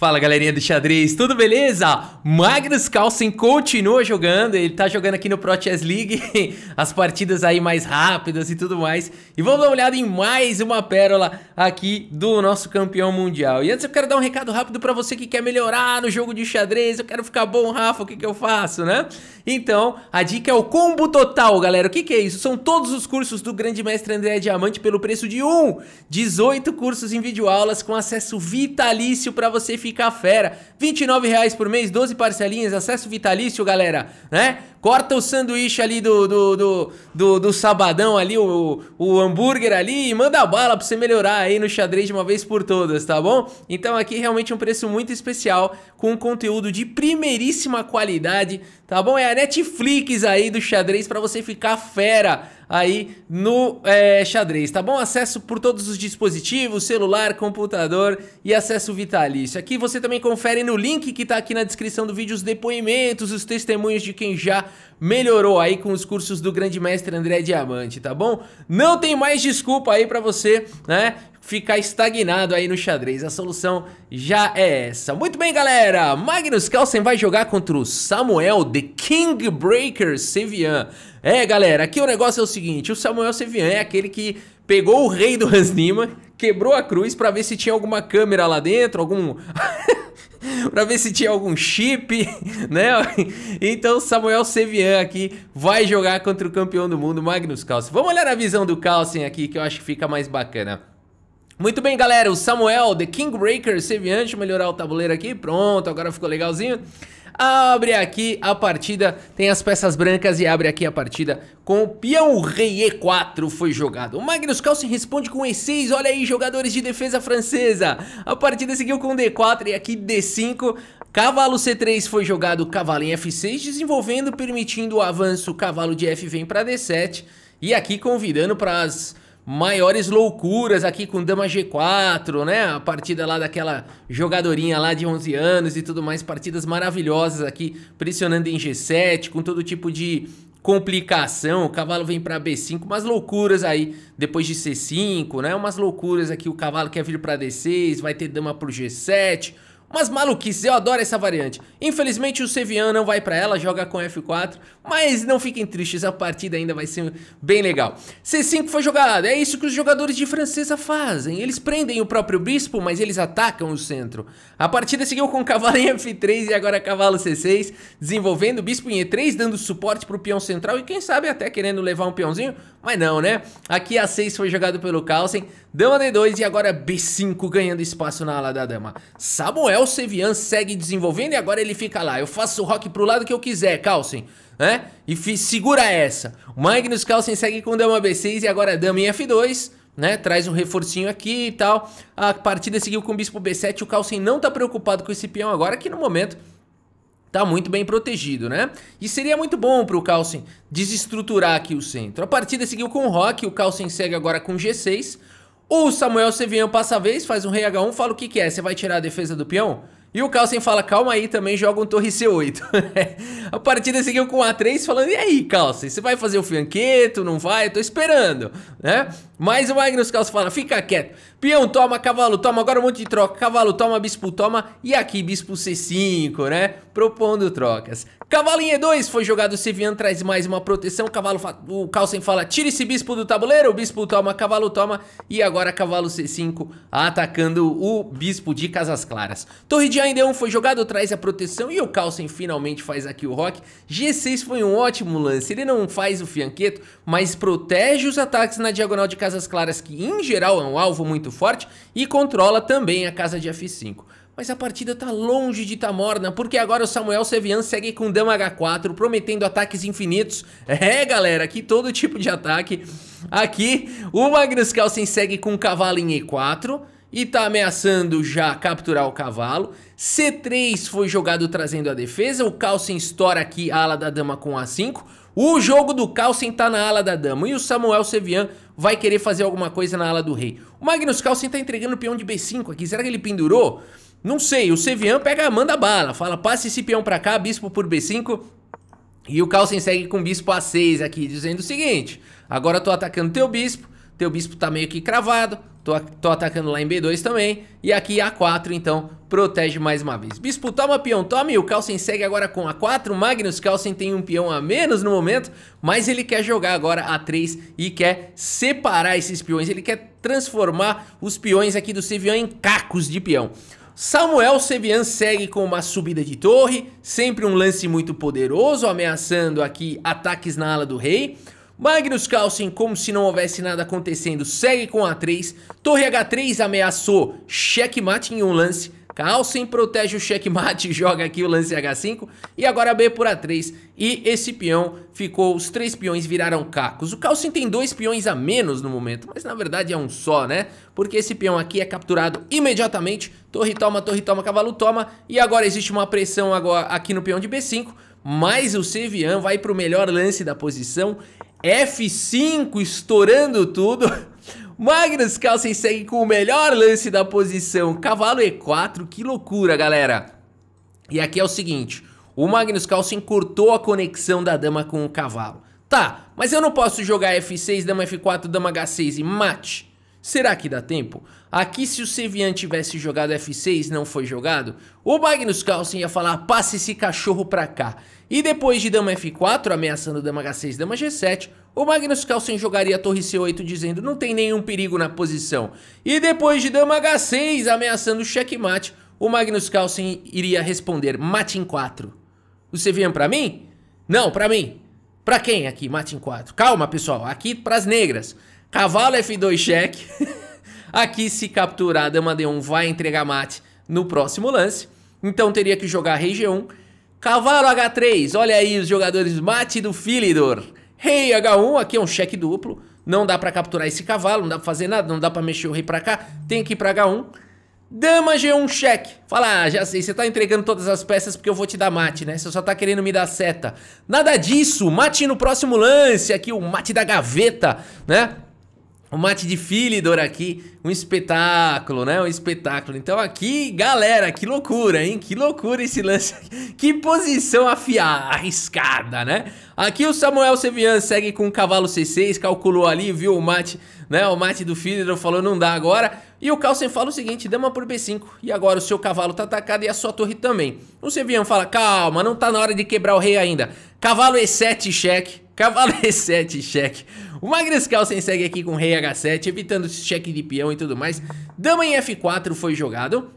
Fala galerinha do xadrez, tudo beleza? Magnus Carlsen continua jogando, ele tá jogando aqui no Pro Chess League, as partidas aí mais rápidas e tudo mais. E vamos dar uma olhada em mais uma pérola aqui do nosso campeão mundial. E antes eu quero dar um recado rápido pra você que quer melhorar no jogo de xadrez, eu quero ficar bom, Rafa, o que que eu faço, né? Então, a dica é o combo total, galera. O que que é isso? São todos os cursos do grande mestre André Diamante pelo preço de um, 18 cursos em videoaulas com acesso vitalício pra você ficar fica fera. R$29,00 por mês, 12 parcelinhas, acesso vitalício, galera, né? Corta o sanduíche ali do, do, do, do, do sabadão ali, o, o hambúrguer ali e manda bala pra você melhorar aí no xadrez de uma vez por todas, tá bom? Então aqui realmente um preço muito especial, com um conteúdo de primeiríssima qualidade, tá bom? É a Netflix aí do xadrez para você ficar fera aí no é, xadrez, tá bom? Acesso por todos os dispositivos, celular, computador e acesso vitalício. Aqui você também confere no link que tá aqui na descrição do vídeo os depoimentos, os testemunhos de quem já melhorou aí com os cursos do grande mestre André Diamante, tá bom? Não tem mais desculpa aí para você, né? Ficar estagnado aí no xadrez. A solução já é essa. Muito bem, galera. Magnus Carlsen vai jogar contra o Samuel The King Breaker Sevian. É, galera, aqui o negócio é o seguinte: o Samuel Sevian é aquele que pegou o rei do Hans Nima, quebrou a cruz para ver se tinha alguma câmera lá dentro, algum para ver se tinha algum chip, né? Então Samuel Sevian aqui vai jogar contra o campeão do mundo, Magnus Carlsen. Vamos olhar a visão do Carlsen aqui, que eu acho que fica mais bacana. Muito bem, galera, o Samuel, The Kingbreaker, Sevian, deixa eu melhorar o tabuleiro aqui, pronto, agora ficou legalzinho abre aqui a partida, tem as peças brancas e abre aqui a partida com o peão rei E4 foi jogado. O Magnus Carlsen responde com E6, olha aí jogadores de defesa francesa. A partida seguiu com D4 e aqui D5. Cavalo C3 foi jogado, cavalo em F6, desenvolvendo, permitindo o avanço. Cavalo de F vem para D7 e aqui convidando para as maiores loucuras aqui com dama G4, né? A partida lá daquela jogadorinha lá de 11 anos e tudo mais, partidas maravilhosas aqui, pressionando em G7, com todo tipo de complicação, o cavalo vem para B5, umas loucuras aí, depois de C5, né? Umas loucuras aqui, o cavalo quer vir para D6, vai ter dama pro G7, mas maluquice, eu adoro essa variante. Infelizmente o Sevian não vai pra ela, joga com F4, mas não fiquem tristes, a partida ainda vai ser bem legal. C5 foi jogado, é isso que os jogadores de francesa fazem. Eles prendem o próprio bispo, mas eles atacam o centro. A partida seguiu com cavalo em F3 e agora cavalo C6, desenvolvendo bispo em E3, dando suporte pro peão central e quem sabe até querendo levar um peãozinho, mas não, né? Aqui A6 foi jogado pelo Carlsen, Dama D2 e agora B5 ganhando espaço na ala da dama. Samuel Sevian segue desenvolvendo e agora ele fica lá. Eu faço o rock pro lado que eu quiser, Carlsen. Né? E segura essa. O Magnus Carlsen segue com dama B6 e agora dama em F2. Né? Traz um reforcinho aqui e tal. A partida seguiu com o bispo B7. O Carlsen não tá preocupado com esse peão agora, que no momento tá muito bem protegido, né? E seria muito bom pro Carlsen desestruturar aqui o centro. A partida seguiu com o Rock, o Carlsen segue agora com G6. O Samuel Sevinha passa a vez, faz um rei H1, fala o que, que é. Você vai tirar a defesa do peão? E o Carlsen fala, calma aí, também joga um torre C8. a partida seguiu com A3 falando, e aí, Carlsen, você vai fazer o fianqueto, não vai? Eu tô esperando, né? Mas o Magnus Carlsen fala, fica quieto. Peão toma, cavalo toma, agora um monte de troca. Cavalo toma, bispo toma, e aqui bispo C5, né? Propondo trocas. Cavalo em E2 foi jogado, o Sevian traz mais uma proteção. Cavalo fa... O Carlsen fala, tira esse bispo do tabuleiro, o bispo toma, cavalo toma. E agora cavalo C5 atacando o bispo de Casas Claras. Torre de já em 1 foi jogado, traz a proteção e o Carlsen finalmente faz aqui o rock. G6 foi um ótimo lance, ele não faz o fianqueto, mas protege os ataques na diagonal de Casas Claras, que em geral é um alvo muito forte, e controla também a casa de F5. Mas a partida tá longe de tá morna, porque agora o Samuel Sevian segue com Dama H4, prometendo ataques infinitos. É, galera, aqui todo tipo de ataque. Aqui, o Magnus Carlsen segue com Cavalo em E4 e tá ameaçando já capturar o cavalo. C3 foi jogado trazendo a defesa, o Carlsen estoura aqui a ala da dama com A5. O jogo do Carlsen tá na ala da dama e o Samuel Sevian vai querer fazer alguma coisa na ala do rei. O Magnus Carlsen tá entregando o peão de B5 aqui, será que ele pendurou? Não sei, o Sevian pega, manda bala, fala passe esse peão pra cá, bispo por B5. E o Carlsen segue com bispo A6 aqui, dizendo o seguinte, agora eu tô atacando teu bispo, teu bispo tá meio que cravado, Tô, tô, atacando lá em B2 também. E aqui A4, então, protege mais uma vez. Bispo toma peão, tome. O Carlsen segue agora com A4. Magnus Carlsen tem um peão a menos no momento. Mas ele quer jogar agora A3 e quer separar esses peões. Ele quer transformar os peões aqui do Sevian em cacos de peão. Samuel Sevian segue com uma subida de torre, sempre um lance muito poderoso, ameaçando aqui ataques na ala do rei. Magnus Carlsen, como se não houvesse nada acontecendo, segue com A3. Torre H3 ameaçou checkmate em um lance. Carlsen protege o checkmate, joga aqui o lance H5. E agora B por A3. E esse peão ficou... Os três peões viraram cacos. O Carlsen tem dois peões a menos no momento. Mas na verdade é um só, né? Porque esse peão aqui é capturado imediatamente. Torre toma, torre toma, cavalo toma. E agora existe uma pressão agora aqui no peão de B5. Mas o Sevian vai para o melhor lance da posição. F5 estourando tudo. Magnus Carlsen segue com o melhor lance da posição. Cavalo E4, que loucura, galera. E aqui é o seguinte, o Magnus Carlsen cortou a conexão da dama com o cavalo. Tá, mas eu não posso jogar F6, dama F4, dama H6 e mate. Será que dá tempo? Aqui se o Sevian tivesse jogado F6 não foi jogado, o Magnus Carlsen ia falar passe esse cachorro pra cá. E depois de dama F4 ameaçando dama H6, dama G7, o Magnus Carlsen jogaria torre C8 dizendo não tem nenhum perigo na posição. E depois de dama H6 ameaçando checkmate, o Magnus Carlsen iria responder mate em 4. O Sevian pra mim? Não, pra mim. Pra quem aqui mate em 4? Calma pessoal, aqui pras negras. Cavalo F2 cheque. Aqui, se capturar, a dama D1 vai entregar mate no próximo lance. Então teria que jogar rei G1. Cavalo H3, olha aí os jogadores mate do Philidor. Rei H1, aqui é um cheque duplo. Não dá pra capturar esse cavalo, não dá pra fazer nada, não dá pra mexer o rei pra cá. Tem que ir pra H1. Dama G1 cheque. Fala, ah, já sei, você tá entregando todas as peças porque eu vou te dar mate, né? Você só tá querendo me dar seta. Nada disso, mate no próximo lance. Aqui o mate da gaveta, né? O mate de Philidor aqui, um espetáculo, né? Um espetáculo. Então aqui, galera, que loucura, hein? Que loucura esse lance. Aqui. Que posição afiada, arriscada, né? Aqui o Samuel Sevian segue com o cavalo C6, calculou ali, viu o mate, né? O mate do Philidor falou não dá agora. E o Carlsen fala o seguinte, dama por B5. E agora o seu cavalo tá atacado e a sua torre também. O Sevian fala, calma, não tá na hora de quebrar o rei ainda. Cavalo E7 cheque, cavalo E7 cheque. O Magnus Carlsen segue aqui com rei H7, evitando esse cheque de peão e tudo mais. Dama em F4 foi jogado.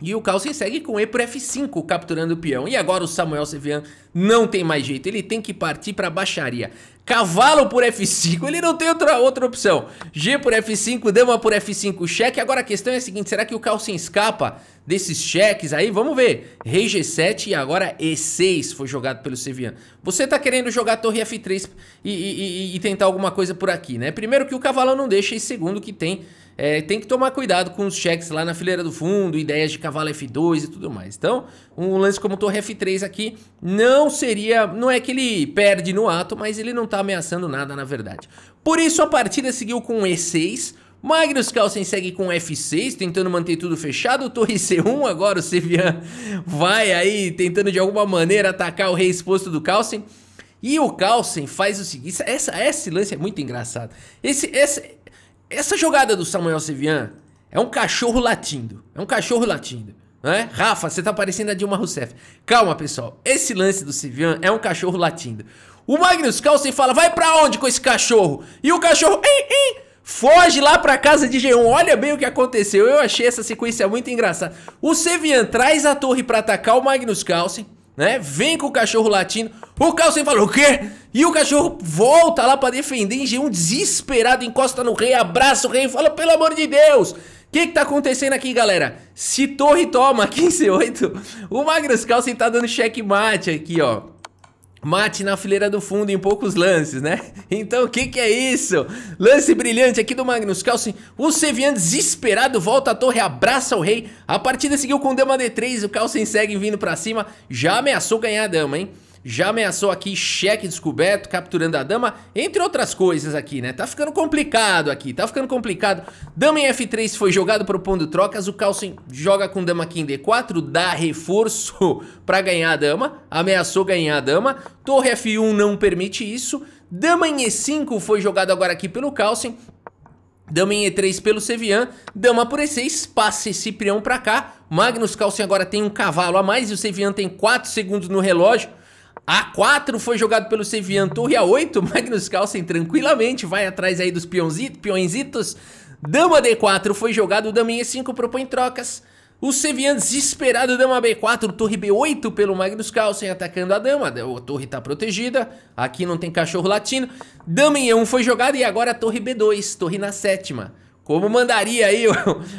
E o Carlsen segue com E por F5, capturando o peão. E agora o Samuel Sevian não tem mais jeito, ele tem que partir para a baixaria. Cavalo por F5, ele não tem outra, outra opção. G por F5, dama por F5, cheque. Agora a questão é a seguinte, será que o calça escapa desses cheques aí? Vamos ver. Rei G7 e agora E6 foi jogado pelo Seviano. Você tá querendo jogar torre F3 e, e, e, e, tentar alguma coisa por aqui, né? Primeiro que o cavalão não deixa e segundo que tem... É, tem que tomar cuidado com os cheques lá na fileira do fundo, ideias de cavalo F2 e tudo mais. Então, um lance como torre F3 aqui não seria... Não é que ele perde no ato, mas ele não tá tá ameaçando nada na verdade. Por isso a partida seguiu com E6, Magnus Carlsen segue com F6, tentando manter tudo fechado, torre C1, agora o Sevian vai aí tentando de alguma maneira atacar o rei exposto do Carlsen. E o Carlsen faz o seguinte, essa, esse lance é muito engraçado. Esse, essa, essa jogada do Samuel Sevian é um cachorro latindo, é um cachorro latindo. Né? Rafa, você tá parecendo a Dilma Rousseff. Calma, pessoal. Esse lance do Sevian é um cachorro latindo. O Magnus Carlsen fala, vai pra onde com esse cachorro? E o cachorro, hein, hein, foge lá pra casa de G1. Olha bem o que aconteceu. Eu achei essa sequência muito engraçada. O Sevian traz a torre pra atacar o Magnus Carlsen, né? Vem com o cachorro latindo. O Carlsen fala, o quê? E o cachorro volta lá pra defender em G1, desesperado, encosta no rei, abraça o rei e fala, pelo amor de Deus... O que, que tá acontecendo aqui, galera? Se torre toma 15-8, o Magnus Carlsen tá dando checkmate aqui, ó. Mate na fileira do fundo em poucos lances, né? Então o que, que é isso? Lance brilhante aqui do Magnus Carlsen. O Sevian desesperado volta à torre, abraça o rei. A partida seguiu com dama D3. O Carlsen segue vindo pra cima. Já ameaçou ganhar a dama, hein? já ameaçou aqui cheque descoberto, capturando a dama, entre outras coisas aqui, né? Tá ficando complicado aqui, tá ficando complicado. Dama em F3 foi jogado propondo trocas, o Carlsen joga com dama aqui em D4, dá reforço pra ganhar a dama, ameaçou ganhar a dama, torre F1 não permite isso, dama em E5 foi jogado agora aqui pelo Carlsen, Dama em E3 pelo Sevian, dama por E6, passe esse peão pra cá. Magnus Carlsen agora tem um cavalo a mais e o Sevian tem 4 segundos no relógio. A4 foi jogado pelo Sevian Torre A8, Magnus Carlsen tranquilamente vai atrás aí dos peõezitos. Dama D4 foi jogado, Dama E5 propõe trocas. O Sevian desesperado, Dama B4, Torre B8 pelo Magnus Carlsen atacando a Dama. A torre tá protegida, aqui não tem cachorro latino. Dama E1 foi jogado e agora a Torre B2, Torre na sétima. Como mandaria aí o,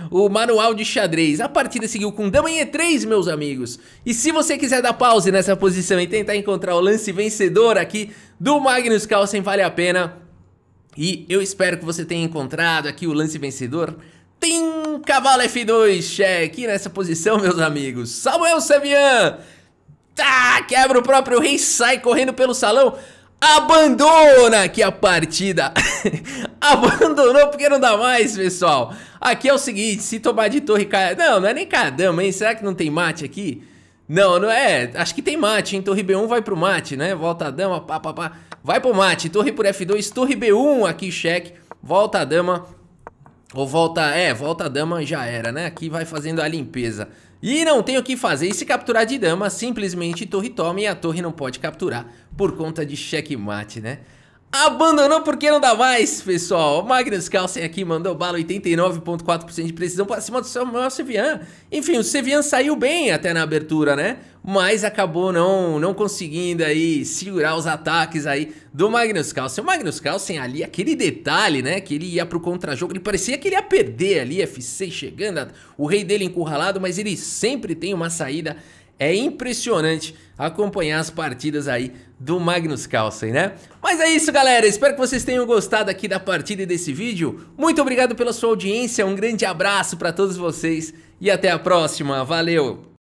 o, manual de xadrez. A partida seguiu com dama em E3, meus amigos. E se você quiser dar pause nessa posição e tentar encontrar o lance vencedor aqui do Magnus Carlsen, vale a pena. E eu espero que você tenha encontrado aqui o lance vencedor. Tem cavalo F2, cheque nessa posição, meus amigos. Samuel Savian. Tá, quebra o próprio rei, sai correndo pelo salão abandona aqui a partida. Abandonou porque não dá mais, pessoal. Aqui é o seguinte, se tomar de torre... cai, Não, não é nem cadama, hein? Será que não tem mate aqui? Não, não é. Acho que tem mate, hein? Torre B1 vai pro mate, né? Volta a dama, pá, pá, pá. Vai pro mate. Torre por F2, torre B1 aqui, cheque. Volta a dama. Ou volta... É, volta a dama já era, né? Aqui vai fazendo a limpeza. E não tenho o que fazer, e se capturar de dama, simplesmente torre toma e a torre não pode capturar, por conta de checkmate, né? Abandonou porque não dá mais, pessoal. Magnus Carlsen aqui mandou bala 89.4% de precisão para cima do seu maior Sevian. Enfim, o Sevian saiu bem até na abertura, né? mas acabou não não conseguindo aí segurar os ataques aí do Magnus Carlsen. O Magnus Carlsen ali, aquele detalhe, né, que ele ia pro contra-jogo, ele parecia que ele ia perder ali, F6 chegando, o rei dele encurralado, mas ele sempre tem uma saída é impressionante acompanhar as partidas aí do Magnus Carlsen, né? Mas é isso, galera. Espero que vocês tenham gostado aqui da partida e desse vídeo. Muito obrigado pela sua audiência. Um grande abraço para todos vocês e até a próxima. Valeu!